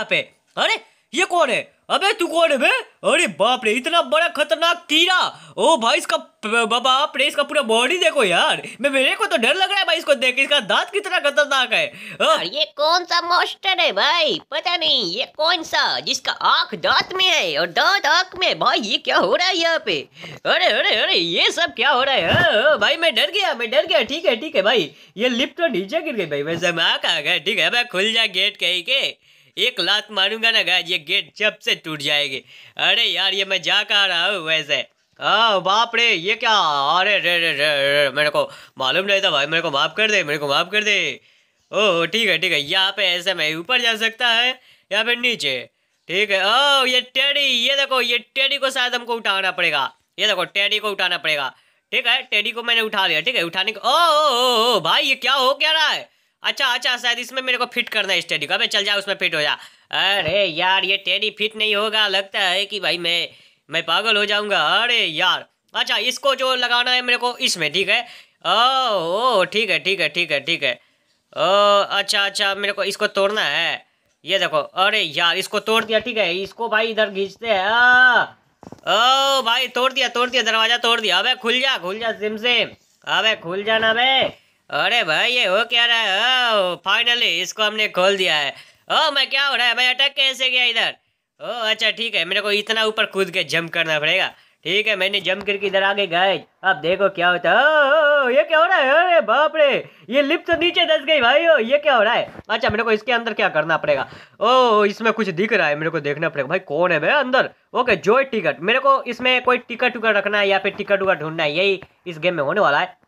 यहाँ पे अरे ये कौन है अबे तू कौन है बे अरे बाप रे इतना बड़ा खतरनाक कीड़ा ओ भाई इसका बाबा रे इसका पूरा बॉडी देखो यार मैं मेरे को तो डर लग रहा है भाई इसको देख इसका दांत कितना खतरनाक है और ये कौन सा मॉन्स्टर है भाई पता नहीं ये कौन सा जिसका आंख दांत में है और दांत आंख में भाई ये क्या हो रहा है यहाँ पे अरे अरे अरे ये सब क्या हो रहा है भाई मैं डर गया मैं डर गया ठीक है ठीक है भाई ये लिफ्ट तो नीचे गिर गई भाई वैसे मैं आ गया ठीक है भाई खुल जा गेट कहीं के एक लात मारूंगा ना गाय ये गेट जब से टूट जाएगी अरे यार ये मैं जा कहा रहा हूँ वैसे हाँ बाप रे ये क्या अरे रे रे रे रे मेरे को मालूम नहीं था भाई मेरे को माफ़ कर दे मेरे को माफ़ कर दे ओह ठीक है ठीक है यहाँ पे ऐसे मैं ऊपर जा सकता है या फिर नीचे ठीक है ओ ये टेडी ये देखो ये टेडी को शायद हमको उठाना पड़ेगा ये देखो टेडी को उठाना पड़ेगा ठीक है टेडी को मैंने उठा लिया ठीक है उठाने को ओ, ओ, ओ, ओ भाई ये क्या हो क्या रहा है अच्छा अच्छा शायद इसमें मेरे को फिट करना है इस टेडी को अबे चल जा उसमें फिट हो जा अरे यार ये टेडी फिट नहीं होगा लगता है कि भाई मैं मैं पागल हो जाऊंगा अरे यार अच्छा इसको जो लगाना है मेरे को इसमें ठीक है ओ ठीक है ठीक है ठीक है ठीक है ओ अच्छा अच्छा मेरे को इसको तोड़ना है ये देखो अरे यार इसको तोड़ दिया ठीक है इसको भाई इधर खींचते हैं ओ भाई तोड़ दिया तोड़ दिया दरवाजा तोड़ दिया अबे खुल जा खुल जा सिम सिम अबे खुल जाना भाई अरे भाई ये हो क्या रहा है फाइनली इसको हमने खोल दिया है ओ मैं क्या हो रहा है मैं अटक कैसे गया इधर ओ अच्छा ठीक है मेरे को इतना ऊपर कूद के जंप करना पड़ेगा ठीक है मैंने जंप करके इधर आगे गए अब देखो क्या होता है ये क्या हो रहा है अरे बाप रे ये लिप तो नीचे धस गई भाई ओ ये क्या हो रहा है अच्छा मेरे को इसके अंदर क्या करना पड़ेगा ओ इसमें कुछ दिख रहा है मेरे को देखना पड़ेगा भाई कौन है भाई अंदर ओके जो टिकट मेरे को इसमें कोई टिकट उकट रखना है या फिर टिकट उकट ढूंढना है यही इस गेम में होने वाला है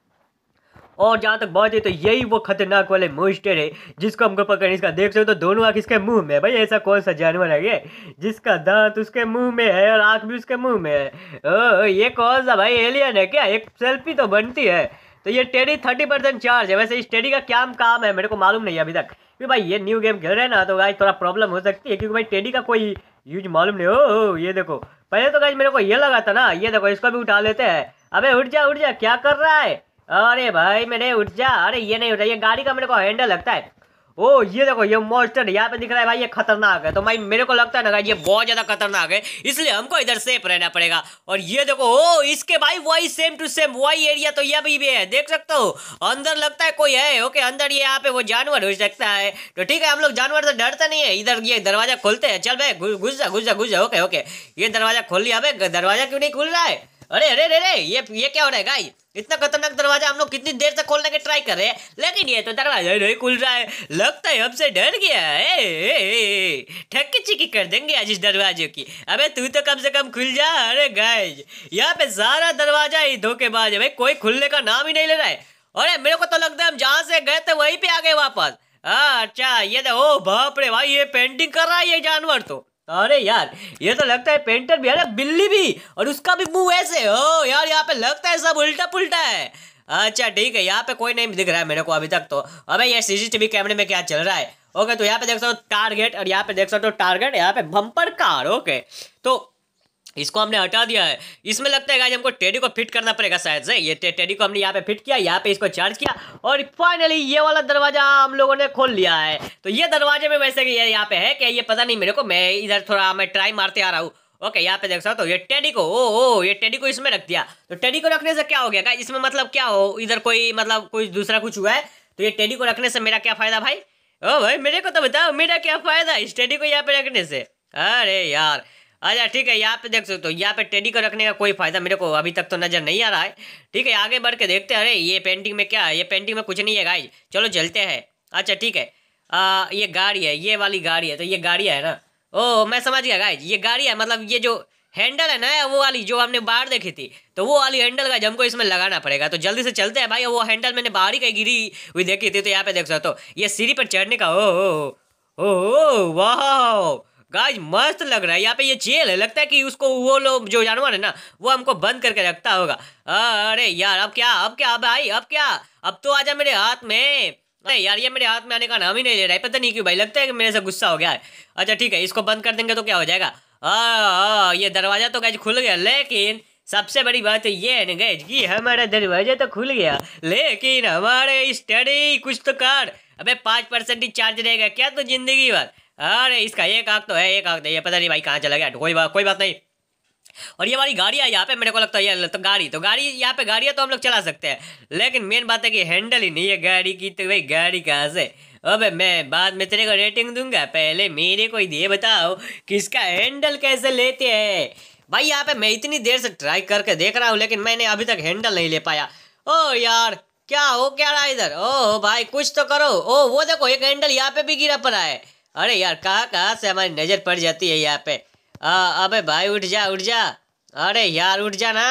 और जहाँ तक बात है तो यही वो खतरनाक वाले मोस्टर है जिसको हमको पकड़ने इसका देख सकते हो तो दोनों आँख इसके मुंह में भाई ऐसा कौन सा जानवर है ये जिसका दांत उसके मुंह में है और आँख भी उसके मुंह में है ओ ये कौन सा भाई एलियन है क्या एक सेल्फी तो बनती है तो ये टेडी थर्टी परसेंट चार्ज है वैसे इस टेडी का क्या काम है मेरे को मालूम नहीं अभी तक क्योंकि भाई ये न्यू गेम खेल रहे ना तो भाई थोड़ा प्रॉब्लम हो सकती है क्योंकि भाई टेडी का कोई यूज मालूम नहीं हो ये देखो पहले तो भाई मेरे को ये लगा था ना ये देखो इसको भी उठा लेते हैं अबे उठ जा उठ जा क्या कर रहा है अरे भाई मैंने उठ जा अरे ये नहीं उठा ये गाड़ी का मेरे को हैंडल लगता है ओ ये देखो ये मॉन्स्टर यहाँ पे दिख रहा है भाई ये खतरनाक है तो भाई मेरे को लगता है ना ये बहुत ज्यादा खतरनाक है इसलिए हमको इधर सेफ रहना पड़ेगा और ये देखो ओ इसके भाई वही सेम टू सेम वही एरिया तो यह भी, भी है देख सकते हो अंदर लगता है कोई है ओके अंदर ये यहाँ पे वो जानवर हो सकता है तो ठीक है हम लोग जानवर से डरते नहीं है इधर ये दरवाजा खोलते है चल भाई घुस जा घुस जा घुस जा ओके ओके ये दरवाजा खोल लिया भाई दरवाजा क्यों नहीं खुल रहा है अरे अरे अरे ये ये क्या हो रहा है गाई इतना खतरनाक दरवाजा हम लोग कितनी देर तक खोलने की ट्राई कर रहे हैं लेकिन ये तो दरवाजा नहीं खुल रहा है लगता है हमसे डर गया है ठक्की कर देंगे आज इस दरवाजे की अबे तू तो कम से कम खुल जा अरे गाइज यहाँ पे सारा दरवाजा ही धोखेबाज है भाई कोई खुलने का नाम ही नहीं ले रहा है अरे मेरे को तो लगता है हम जहाँ से गए थे वहीं पे आ गए वापस अच्छा ये तो ओ बाप रे भाई ये पेंटिंग कर रहा है ये जानवर तो अरे यार ये तो लगता है पेंटर भी अरे बिल्ली भी और उसका भी मुंह ऐसे हो यार यहाँ पे लगता है सब उल्टा पुल्टा है अच्छा ठीक है यहाँ पे कोई नहीं दिख रहा है मेरे को अभी तक तो अबे ये सीसीटीवी कैमरे में क्या चल रहा है ओके तो यहाँ पे देख सकते हो टारगेट और यहाँ पे देख सकते हो टारगेट यहाँ पे भंपर कार ओके तो इसको हमने हटा दिया है इसमें लगता है हमको टेडी को फिट करना पड़ेगा शायद से ये टेडी को हमने यहाँ पे फिट किया यहाँ पे इसको चार्ज किया और फाइनली ये वाला दरवाजा हम लोगों ने खोल लिया है तो ये दरवाजे में वैसे ये यहाँ पे है क्या ये पता नहीं मेरे को मैं इधर थोड़ा मैं ट्राई मारते आ रहा हूँ ओके यहाँ पे देख सकते हो तो ये टेडी को ओ ओ ये टेडी को इसमें रख दिया तो टेडी को रखने से क्या हो गया इसमें मतलब क्या हो इधर कोई मतलब कोई दूसरा कुछ हुआ है तो ये टेडी को रखने से मेरा क्या फायदा भाई ओ भाई मेरे को तो बताओ मेरा क्या फायदा इस टेडी को यहाँ पे रखने से अरे यार अच्छा ठीक है यहाँ पे देख सकते हो तो यहाँ पे टेडी को रखने का कोई फायदा मेरे को अभी तक तो नजर नहीं आ रहा है ठीक है आगे बढ़ के देखते हैं अरे ये पेंटिंग में क्या है ये पेंटिंग में कुछ नहीं है गाइज चलो चलते हैं अच्छा ठीक है आ, ये गाड़ी है ये वाली गाड़ी है तो ये गाड़ी है ना ओ मैं समझ गया गाइज ये गाड़ी है मतलब ये जो हैंडल है ना वो वाली जो हमने बाहर देखी थी तो वो वाली हैंडल का जमको इसमें लगाना पड़ेगा तो जल्दी से चलते हैं भाई वो हैंडल मैंने बाहर ही कहीं गिरी हुई देखी थी तो यहाँ पे देख सकते हो तो ये सीढ़ी पर चढ़ने का ओ ओ ओ ओ वाह गाइस मस्त लग रहा है यहाँ पे ये जेल है लगता है कि उसको वो लोग जो जानवर है ना वो हमको बंद करके रखता होगा अरे यार अब क्या अब क्या भाई अब क्या अब तो आ जा मेरे हाथ में अरे यार ये मेरे हाथ में आने का नाम ही नहीं ले रहा है पता नहीं क्यों भाई लगता है कि मेरे से गुस्सा हो गया है अच्छा ठीक है इसको बंद कर देंगे तो क्या हो जाएगा ये दरवाज़ा तो गैज खुल गया लेकिन सबसे बड़ी बात ये है ना गैज की हमारा दरवाज़ा तो खुल गया लेकिन हमारे स्टडी कुछ तो कर अबे पाँच परसेंट ही चार्ज रहेगा क्या तो जिंदगी भर अरे इसका एक आग तो है एक आग नहीं है पता नहीं भाई कहाँ चला गया कोई बात कोई बात नहीं और ये हमारी गाड़ी है यहाँ पे मेरे को लगता है ये तो गाड़ी तो गाड़ी यहाँ पे गाड़ी है तो हम लोग चला सकते हैं लेकिन मेन बात है कि हैंडल ही नहीं है गाड़ी की तो भाई गाड़ी कहाँ से अबे मैं बाद में तेरे को रेटिंग दूंगा पहले मेरे को ये बताओ कि इसका हैंडल कैसे लेते हैं भाई यहाँ पे मैं इतनी देर से ट्राई करके देख रहा हूँ लेकिन मैंने अभी तक हैंडल नहीं ले पाया ओ यार क्या हो क्या रहा इधर ओ भाई कुछ तो करो ओ वो देखो एक हैंडल यहाँ पे भी गिरा पड़ा है अरे यार कहाँ कहाँ से हमारी नज़र पड़ जाती है यहाँ पे आ, अबे भाई उठ जा उठ जा अरे यार उठ जा ना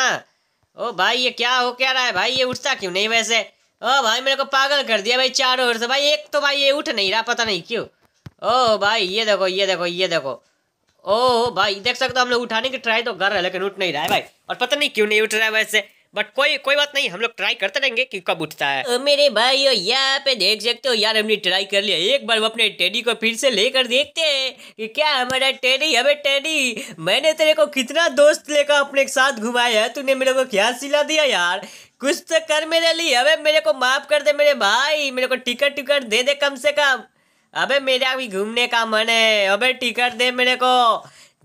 ओ भाई ये क्या हो क्या रहा है भाई ये उठता क्यों नहीं वैसे ओ भाई मेरे को पागल कर दिया भाई चारों ओर से भाई एक तो भाई ये उठ नहीं रहा पता नहीं क्यों ओ भाई ये देखो ये देखो ये देखो ओ भाई देख सकते हो हम लोग उठाने की ट्राई तो कर रहे हैं लेकिन उठ नहीं रहा है भाई और पता नहीं क्यों नहीं उठ रहा है वैसे बट कोई कोई बात नहीं हम लोग ट्राई करते रहेंगे कि कब उठता है मेरे भाई यहाँ पे देख सकते हो यार हमने ट्राई कर लिया एक बार वो अपने टेडी को फिर से लेकर देखते हैं कि क्या हमारा टेडी हमें टेडी मैंने तेरे को कितना दोस्त लेकर अपने साथ घुमाया है तूने मेरे को क्या सिला दिया यार कुछ तो कर मेरे लिए अबे मेरे को माफ कर दे मेरे भाई मेरे को टिकट टिकट दे दे कम से कम अबे मेरा भी घूमने का मन है अबे टिकट दे मेरे को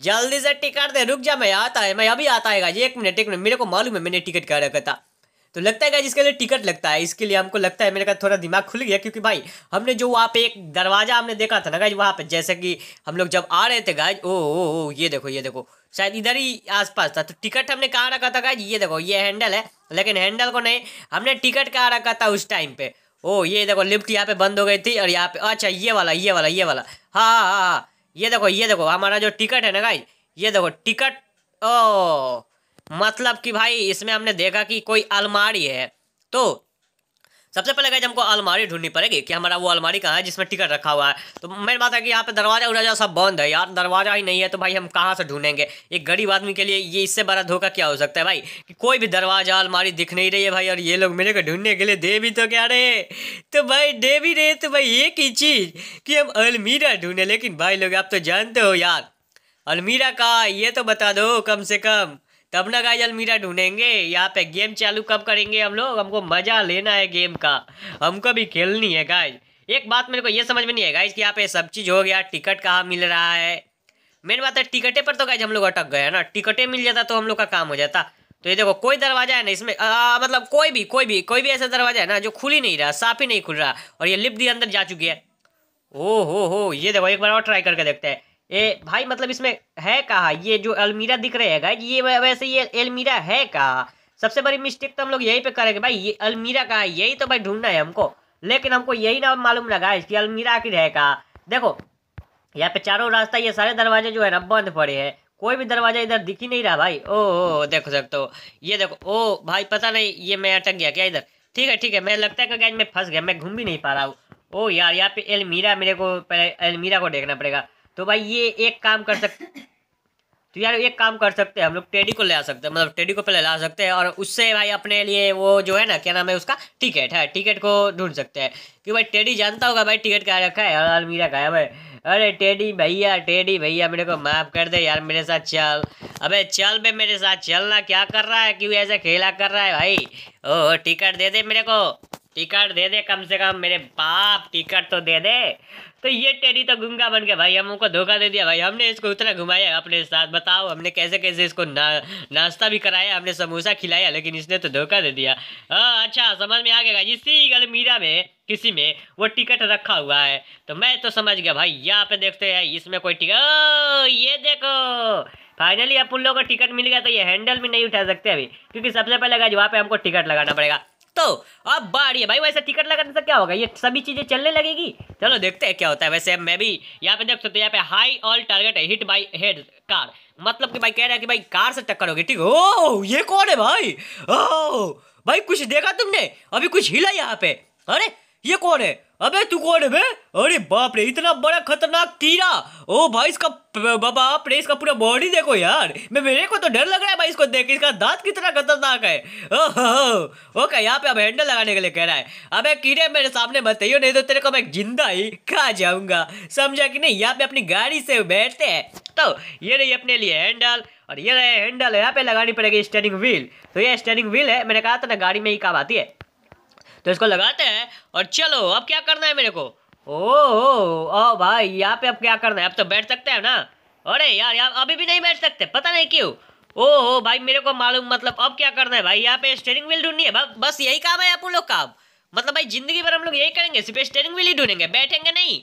जल्दी से टिकट दे रुक जा मैं आता है मैं अभी आता है एक मिनट एक मिनट मेरे को मालूम है मैंने टिकट क्या रखा था तो लगता है गाइज इसके लिए टिकट लगता है इसके लिए हमको लगता है मेरे का थोड़ा दिमाग खुल गया क्योंकि भाई हमने जो वहाँ पे एक दरवाज़ा हमने देखा था ना गाइज वहाँ पे जैसे कि हम लोग जब आ रहे थे गाइज ओ ओ ओ ये देखो ये देखो शायद इधर ही आसपास था तो टिकट हमने कहाँ रखा था गाइज ये देखो ये हैंडल है लेकिन हैंडल को नहीं हमने टिकट कहाँ रखा था उस टाइम पे ओ ये देखो लिफ्ट यहाँ पे बंद हो गई थी और यहाँ पे अच्छा ये वाला ये वाला ये वाला हाँ हाँ हाँ, हाँ ये देखो ये देखो हमारा जो टिकट है ना गाई ये देखो टिकट ओ मतलब कि भाई इसमें हमने देखा कि कोई अलमारी है तो सबसे पहले गए हमको अलमारी ढूंढनी पड़ेगी कि हमारा वो अलमारी कहाँ है जिसमें टिकट रखा हुआ है तो मेरी बात है कि यहाँ पे दरवाजा उरवाजा सब बंद है यार दरवाजा ही नहीं है तो भाई हम कहाँ से ढूंढेंगे एक गरीब आदमी के लिए ये इससे बड़ा धोखा क्या हो सकता है भाई कि कोई भी दरवाजा अलमारी दिख नहीं रही है भाई और ये लोग मेरे को ढूंढने के लिए दे भी तो क्या रहे तो भाई दे भी रहे तो भाई एक ही चीज़ कि हम अलमीरा ढूंढे लेकिन भाई लोग आप तो जानते हो यार अलमीरा का ये तो बता दो कम से कम तब ना गाइज अलमीरा ढूंढेंगे यहाँ पे गेम चालू कब करेंगे हम लोग हमको मज़ा लेना है गेम का हमको भी खेलनी है गाइज एक बात मेरे को ये समझ में नहीं है गाइज कि यहाँ पे सब चीज़ हो गया टिकट कहाँ मिल रहा है मेन बात है टिकटे पर तो गाइज हम लोग अटक गए ना टिकटे मिल जाता तो हम लोग का काम हो जाता तो ये देखो कोई दरवाजा है ना इसमें आ, मतलब कोई भी कोई भी कोई भी ऐसा दरवाजा है ना जो खुल ही नहीं रहा साफ ही नहीं खुल रहा और ये लिफ्ट भी अंदर जा चुकी है ओ हो हो ये देखो एक बार और ट्राई करके देखते हैं ए भाई मतलब इसमें है कहा ये जो अलमीरा दिख रहे है ये वैसे ये अलमीरा है कहा सबसे बड़ी मिस्टेक तो हम लोग यही पे करेंगे भाई ये अलमीरा कहा यही तो भाई ढूंढना है हमको लेकिन हमको यही ना मालूम लगा कि अलमीरा की है कहा देखो यहाँ पे चारों रास्ता ये सारे दरवाजे जो है ना बंद पड़े हैं कोई भी दरवाजा इधर दिख ही नहीं रहा भाई ओ, देखो सकते हो ये देखो ओ भाई पता नहीं ये मैं अटक गया क्या इधर ठीक है ठीक है मैं लगता है कि मैं फंस गया मैं घूम भी नहीं पा रहा हूँ ओ यार यहाँ पे अलमीरा मेरे को पहले अलमीरा को देखना पड़ेगा तो भाई ये एक काम कर सकते तो यार एक काम कर सकते हैं हम लोग टेडी को ले आ सकते हैं मतलब टेडी को पहले ला सकते हैं और उससे भाई अपने लिए वो जो है ना क्या नाम है उसका टिकट है टिकट को ढूंढ सकते हैं क्योंकि भाई टेडी जानता होगा भाई टिकट क्या रखा है अलमीरा का है अरे टेडी भैया टेडी भैया मेरे को माफ़ कर दे यार मेरे साथ चल अबे चल बे मेरे साथ चलना क्या कर रहा है क्यों ऐसा खेला कर रहा है भाई ओह टिकट दे दे मेरे को टिकट दे दे कम से कम मेरे बाप टिकट तो दे दे तो ये टेडी तो गुंगा बन गया भाई हमको धोखा दे दिया भाई हमने इसको उतना घुमाया अपने साथ बताओ हमने कैसे कैसे इसको ना नाश्ता भी कराया हमने समोसा खिलाया लेकिन इसने तो धोखा दे दिया हाँ अच्छा समझ में आ गया इसी मीरा में किसी में वो टिकट रखा हुआ है तो मैं तो समझ गया भाई यहाँ पे देखते हैं इसमें कोई टिकट ये देखो फाइनली अब उन लोगों को टिकट मिल गया तो ये हैंडल भी नहीं उठा सकते अभी क्योंकि सबसे पहले गाज वहाँ पे हमको टिकट लगाना पड़ेगा तो अब बाढ़िए भाई वैसे टिकट लगाने से क्या होगा ये सभी चीज़ें चलने लगेगी चलो देखते हैं क्या होता है वैसे मैं भी यहाँ पे देख सकते यहाँ पे हाई ऑल टारगेट है हिट बाई हेड कार मतलब कि भाई कह रहा है कि भाई कार से टक्कर होगी ठीक ओ ये कौन है भाई ओ भाई कुछ देखा तुमने अभी कुछ हिला यहाँ पे अरे ये कौन है अबे तू कौन है बे अरे बाप रे इतना बड़ा खतरनाक कीड़ा ओ भाई इसका आप रे इसका पूरा बॉडी देखो यार मैं मेरे को तो डर लग रहा है भाई इसको देख इसका दांत कितना खतरनाक है ओह ओके यहाँ पे अब हैंडल लगाने के लिए कह रहा है अबे कीड़े मेरे सामने मत नहीं तो तेरे को मैं जिंदा ही खा जाऊंगा समझा कि नहीं यहाँ पे अपनी गाड़ी से बैठते है तो ये रही अपने लिए हैंडल और ये रहे हैंडल यहाँ पे लगानी पड़ेगी स्टेरिंग व्हील तो ये स्टेरिंग व्हील है मैंने कहा था ना गाड़ी में ही काम आती है तो इसको लगाते हैं और चलो अब क्या करना है मेरे को ओ ओ, भाई यहाँ पे अब क्या करना है अब तो बैठ सकते हैं ना अरे यार यार अभी भी नहीं बैठ सकते पता नहीं क्यों ओहो भाई मेरे को मालूम मतलब अब क्या करना है भाई यहाँ पे स्टेरिंग व्हील ढूंढनी है बस यही काम है आप लोग का अब मतलब भाई जिंदगी भर हम लोग यही करेंगे सिर्फ स्टेरिंग व्हील ही ढूंढेंगे बैठेंगे नहीं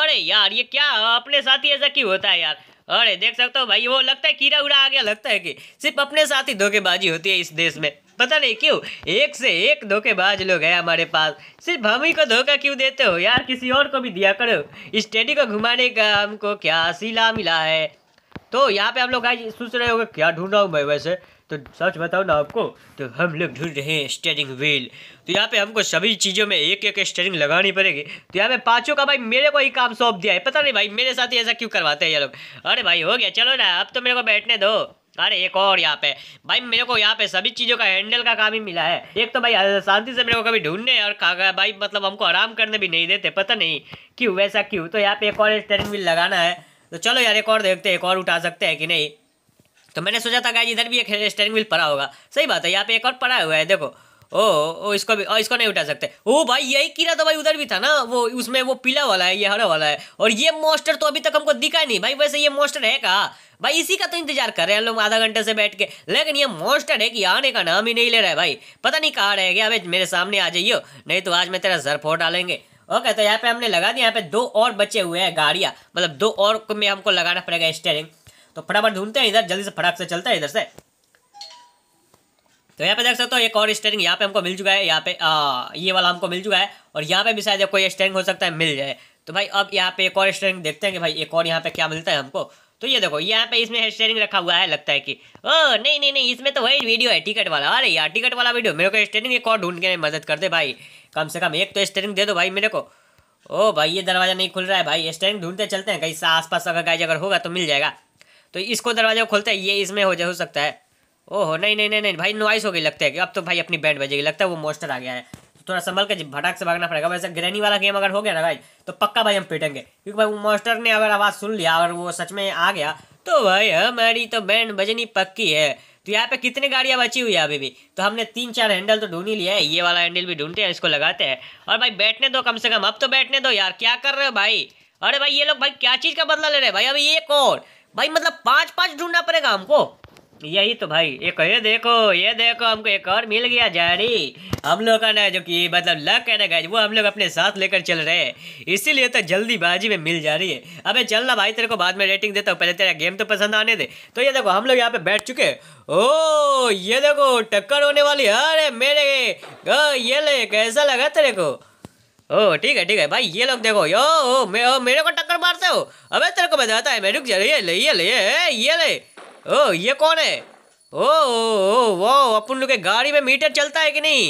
अरे यार ये क्या अपने साथ ही ऐसा क्यों होता है यार अरे देख सकते हो भाई वो लगता है कीड़ा उड़ा आ गया लगता है कि सिर्फ अपने साथ ही धोखेबाजी होती है इस देश में पता नहीं क्यों एक से एक धोखेबाज लोग हैं हमारे पास सिर्फ हम ही को धोखा क्यों देते हो यार किसी और को भी दिया करो स्टेडी को घुमाने का हमको क्या सिला मिला है तो यहाँ पे आप लोग आज सोच रहे होगा क्या ढूंढ रहा हूँ मैं वैसे तो सच बताओ ना आपको तो हम लोग ढूंढ रहे हैं स्टेयरिंग व्हील तो यहाँ पे हमको सभी चीज़ों में एक एक स्टेरिंग लगानी पड़ेगी तो यहाँ पे पाँचों का भाई मेरे को ही काम सौंप दिया है पता नहीं भाई मेरे साथ ही ऐसा क्यों करवाते हैं ये लोग अरे भाई हो गया चलो ना अब तो मेरे को बैठने दो अरे एक और यहाँ पे भाई मेरे को यहाँ पे सभी चीज़ों का हैंडल का काम ही मिला है एक तो भाई शांति से मेरे को कभी ढूंढने और भाई मतलब हमको आराम करने भी नहीं देते पता नहीं क्यों वैसा क्यों तो यहाँ पे एक और स्टेरिंग व्हील लगाना है तो चलो यार एक और देखते हैं एक और उठा सकते हैं कि नहीं तो मैंने सोचा था इधर भी एक स्टेरिंग व्हील पड़ा होगा सही बात है यहाँ पे एक और पड़ा हुआ है देखो ओ ओ इसको भी ओ, इसको नहीं उठा सकते ओ भाई यही कीड़ा तो भाई उधर भी था ना वो उसमें वो पीला वाला है ये हरा वाला है और ये मॉस्टर तो अभी तक हमको दिखा नहीं भाई वैसे ये मॉस्टर है कहा भाई इसी का तो इंतजार कर रहे हैं हम लोग आधा घंटे से बैठ के लेकिन ये मोस्टर है कि आने का नाम ही नहीं ले रहा है भाई पता नहीं कहाँ रह गया अबे मेरे सामने आ जाइयो नहीं तो आज मैं तेरा सर फोड़ डालेंगे ओके okay, तो यहाँ पे हमने लगा दिया यहाँ पे दो और बचे हुए हैं गाड़ियाँ मतलब दो और में हमको लगाना पड़ेगा स्टेयरिंग तो फटाफट ढूंढते हैं इधर जल्दी से फटाक से चलते हैं इधर से तो यहाँ पे देख सकते हो एक और स्टेरिंग यहाँ पे हमको मिल चुका है यहाँ पे आ, ये वाला हमको मिल चुका है और यहाँ पे भी शायद कोई स्टेरिंग हो सकता है मिल जाए तो भाई अब यहाँ पे एक और स्टेरिंग देखते हैं कि भाई एक और यहाँ पे क्या मिलता है हमको तो ये देखो यहाँ पे इसमें स्टेरिंग रखा हुआ है लगता है कि ओ नहीं नहीं नहीं इसमें तो वही वीडियो है टिकट वाला अरे यार टिकट वाला वीडियो मेरे को स्टेरिंग एक और ढूंढ के मदद कर दे भाई कम से कम एक तो स्टेरिंग दे दो भाई मेरे को ओ भाई ये दरवाज़ा नहीं खुल रहा है भाई स्टेरिंग ढूंढते चलते हैं कहीं आस पास अगर गाइज अगर होगा तो मिल जाएगा तो इसको दरवाजा खोलते हैं ये इसमें हो जा हो सकता है ओहो नहीं नहीं नहीं नहीं भाई नॉइस हो गई लगता है कि अब तो भाई अपनी बैंड बजेगी लगता है वो मोस्टर आ गया है तो थोड़ा संभल के भटक से भागना पड़ेगा वैसे ग्रैनी वाला गेम अगर हो गया ना भाई तो पक्का भाई हम पीटेंगे क्योंकि भाई वो मोस्टर ने अगर आवाज़ सुन लिया अगर वो सच में आ गया तो भाई हमारी तो बैंड बजनी पक्की है तो यहाँ पे कितने गाड़ियाँ बची हुई है अभी भी तो हमने तीन चार हैंडल तो ढूंढ ही लिया है ये वाला हैंडल भी ढूंढते हैं इसको लगाते हैं और भाई बैठने दो कम से कम अब तो बैठने दो यार क्या कर रहे हो भाई अरे भाई ये लोग भाई क्या चीज़ का बदला ले रहे हैं भाई अभी ये कौन भाई मतलब पाँच पाँच ढूंढना पड़ेगा हमको यही तो भाई एक ये देखो ये देखो हमको एक और मिल गया जारी हम लोग का ना जो कि मतलब लक है ना गाइज वो हम लोग अपने साथ लेकर चल रहे हैं इसीलिए तो जल्दी बाजी में मिल जा रही है अबे चल ना भाई तेरे को बाद में रेटिंग देता हूँ पहले तेरा गेम तो पसंद आने दे तो ये देखो हम लोग यहाँ पे बैठ चुके ओ ये देखो टक्कर होने वाली अरे मेरे ये ले कैसा लगा तेरे को ओ ठीक है ठीक है भाई ये लोग देखो यो ओ, मे, ओ मेरे को टक्कर मारते हो अबे तेरे को बताता है मैं रुक जा रही है ले ये ले ये ले, ये ले। ओ ये कौन है ओ ओ वो अपन लोग के गाड़ी में मीटर चलता है कि नहीं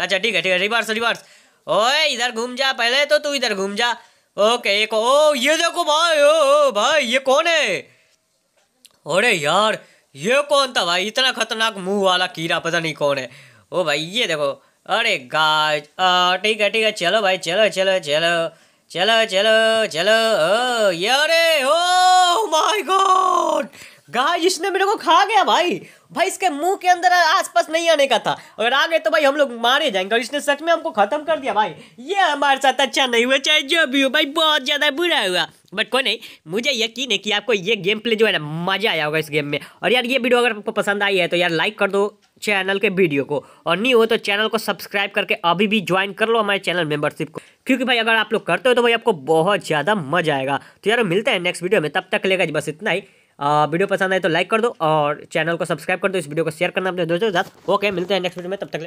अच्छा ठीक है ठीक है रिवर्स रिवर्स ओए इधर घूम जा पहले तो तू इधर घूम जा ओके एक ओ ये देखो भाई ओ, ओ भाई ये कौन है अरे यार ये कौन था भाई इतना खतरनाक मुंह वाला कीड़ा पता नहीं कौन है ओ भाई ये देखो अरे गाज ठीक है ठीक है चलो भाई चलो चलो चलो चलो चलो चलो ओ ये अरे oh my oh god guy इसने मेरे को खा गया भाई भाई इसके मुंह के अंदर आसपास नहीं आने का था अगर आ गए तो भाई हम लोग मारे जाएंगे और इसने सच में हमको खत्म कर दिया भाई ये हमारे साथ अच्छा नहीं हुआ चाहे जो भी हो भाई बहुत ज़्यादा बुरा हुआ बट कोई नहीं मुझे यकीन है कि आपको ये गेम प्ले जो है ना मज़ा आया होगा इस गेम में और यार ये वीडियो अगर आपको पसंद आई है तो यार लाइक कर दो चैनल के वीडियो को और नहीं हो तो चैनल को सब्सक्राइब करके अभी भी ज्वाइन कर लो हमारे चैनल मेंबरशिप को क्योंकि भाई अगर आप लोग करते हो तो भाई आपको बहुत ज़्यादा मजा आएगा तो यार मिलते हैं नेक्स्ट वीडियो में तब तक लेगा बस इतना ही वीडियो पसंद आए तो लाइक कर दो और चैनल को सब्सक्राइब कर दो इस वीडियो को शेयर करना अपने दोस्तों के साथ ओके मिलते हैं नेक्स्ट वीडियो में तब तक